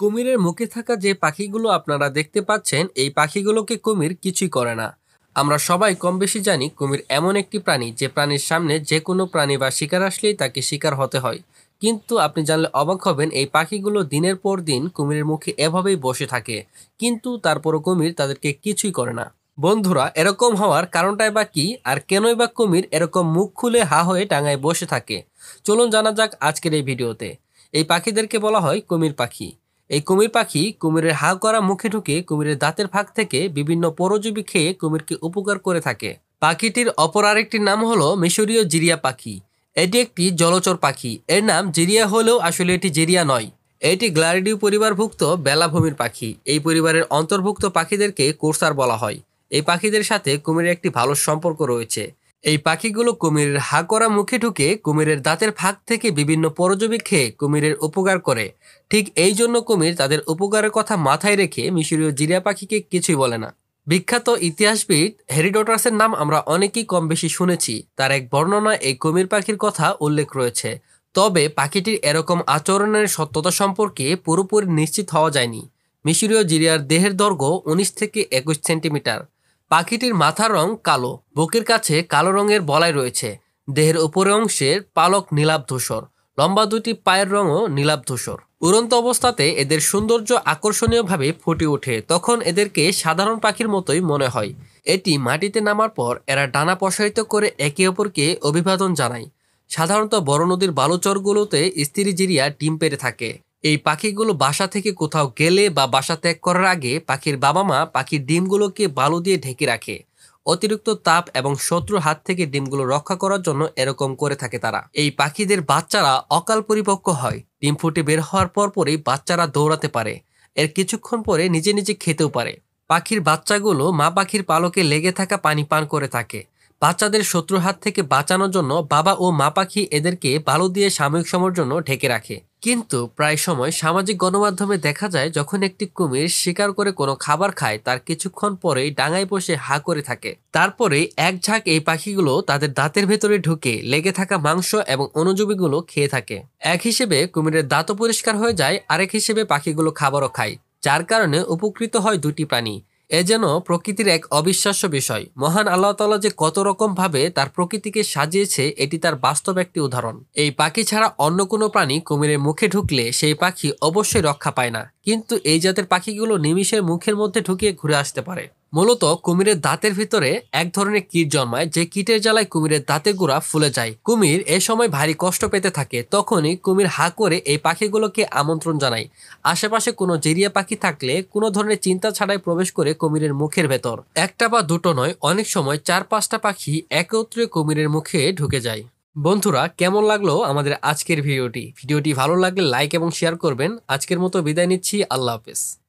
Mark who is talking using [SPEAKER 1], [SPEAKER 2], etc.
[SPEAKER 1] কুমিরের মুখে থাকা যে পাখিগুলো আপনারা দেখতে পাচ্ছেন এই পাখিগুলোকে কুমির কিছুই করে না আমরা সবাই কম বেশি জানি কুমির এমন একটি প্রাণী যে প্রাণীর সামনে যে কোনো প্রাণী বা শিকার আসলেই তাকে শিকার হতে হয় কিন্তু আপনি জানলে অবাক হবেন এই পাখিগুলো দিনের পর দিন কুমিরের মুখে এভাবেই বসে থাকে কিন্তু তারপরও কুমির তাদেরকে কিছুই করে না বন্ধুরা এরকম হওয়ার কারণটাই বা কি আর কেনই বা কুমির এরকম মুখ খুলে হা হয়ে টাঙায় বসে থাকে চলুন জানা যাক আজকের এই ভিডিওতে এই পাখিদেরকে বলা হয় কুমির পাখি এই কুমির পাখি কুমিরের হা করা মুখে ঢুকে কুমিরের দাঁতের ফাঁক থেকে বিভিন্ন পরজীবী খেয়ে কুমিরকে উপকার করে থাকে পাখিটির অপর আরেকটি নাম হলো মিশরীয় জিরিয়া পাখি এটি একটি জলচর পাখি এর নাম জিরিয়া হলেও আসলে এটি জিরিয়া নয় এটি গ্লারিডিউ পরিবারভুক্ত বেলাভূমির পাখি এই পরিবারের অন্তর্ভুক্ত পাখিদেরকে কোর্সার বলা হয় এই পাখিদের সাথে কুমিরের একটি ভালো সম্পর্ক রয়েছে এই পাখিগুলো কুমিরের হা করা মুখে ঢুকে কুমিরের দাঁতের ফাঁক থেকে বিভিন্ন পরজীবী খেয়ে কুমিরের উপকার করে ঠিক এই জন্য কুমির তাদের উপকারের কথা মাথায় রেখে মিশরীয় জিরিয়া পাখিকে কিছুই বলে না বিখ্যাত ইতিহাসবিদ হেরিডোটাসের নাম আমরা অনেকেই কম বেশি শুনেছি তার এক বর্ণনা এই কুমির পাখির কথা উল্লেখ রয়েছে তবে পাখিটির এরকম আচরণের সত্যতা সম্পর্কে পুরোপুরি নিশ্চিত হওয়া যায়নি মিশরীয় জিরিয়ার দেহের দৈর্ঘ্য উনিশ থেকে একুশ সেন্টিমিটার পাখিটির মাথার রং কালো বুকের কাছে কালো রঙের বলাই রয়েছে দেহের উপরের অংশের পালক নীলাভ ধূসর লম্বা দুটি পায়ের রঙও নীলাভ ধূসর উড়ন্ত অবস্থাতে এদের সৌন্দর্য আকর্ষণীয়ভাবে ফুটে ওঠে তখন এদেরকে সাধারণ পাখির মতোই মনে হয় এটি মাটিতে নামার পর এরা ডানা প্রসারিত করে একে অপরকে অভিবাদন জানায় সাধারণত বড় নদীর বালুচরগুলোতে স্ত্রী জিরিয়া ডিম পেরে থাকে এই পাখিগুলো বাসা থেকে কোথাও গেলে বা বাসা ত্যাগ করার আগে পাখির বাবা মা পাখির ডিমগুলোকে বালু দিয়ে ঢেকে রাখে অতিরিক্ত তাপ এবং শত্রুর হাত থেকে ডিমগুলো রক্ষা করার জন্য এরকম করে থাকে তারা এই পাখিদের বাচ্চারা অকাল পরিপক্ক হয় ডিম ফুটে বের হওয়ার পরপরই বাচ্চারা দৌড়াতে পারে এর কিছুক্ষণ পরে নিজে নিজে খেতেও পারে পাখির বাচ্চাগুলো মা পাখির পালকে লেগে থাকা পানি পান করে থাকে বাচ্চাদের শত্রুর হাত থেকে বাঁচানোর জন্য বাবা ও মা পাখি এদেরকে বালু দিয়ে সাময়িক সময়ের জন্য ঢেকে রাখে কিন্তু প্রায় সময় সামাজিক গণমাধ্যমে দেখা যায় যখন একটি কুমির শিকার করে কোনো খাবার খায় তার কিছুক্ষণ পরেই ডাঙায় বসে হা করে থাকে তারপরে এক ঝাঁক এই পাখিগুলো তাদের দাঁতের ভেতরে ঢুকে লেগে থাকা মাংস এবং অনুজীবীগুলো খেয়ে থাকে এক হিসেবে কুমিরের দাঁতও পরিষ্কার হয়ে যায় আরেক হিসেবে পাখিগুলো খাবারও খায় যার কারণে উপকৃত হয় দুটি প্রাণী এ যেন প্রকৃতির এক অবিশ্বাস্য বিষয় মহান আল্লাহ তালা যে কত রকম ভাবে তার প্রকৃতিকে সাজিয়েছে এটি তার বাস্তব একটি উদাহরণ এই পাখি ছাড়া অন্য কোনো প্রাণী কুমিরের মুখে ঢুকলে সেই পাখি অবশ্যই রক্ষা পায় না কিন্তু এই জাতের পাখিগুলো নিমিষের মুখের মধ্যে ঢুকিয়ে ঘুরে আসতে পারে মূলত কুমিরের দাঁতের ভিতরে এক ধরনের কীট জন্মায় যে কীটের জ্বালায় কুমিরের দাঁতের গুড়া ফুলে যায় কুমির এ সময় ভারী কষ্ট পেতে থাকে তখনই কুমির হা করে এই পাখিগুলোকে আমন্ত্রণ জানায় আশেপাশে কোনো জেরিয়া পাখি থাকলে কোনো ধরনের চিন্তা ছাড়াই প্রবেশ করে কুমিরের মুখের ভেতর একটা বা দুটো নয় অনেক সময় চার পাঁচটা পাখি একত্রে কুমিরের মুখে ঢুকে যায় বন্ধুরা কেমন লাগলো আমাদের আজকের ভিডিওটি ভিডিওটি ভালো লাগলে লাইক এবং শেয়ার করবেন আজকের মতো বিদায় নিচ্ছি আল্লাহ হাফেজ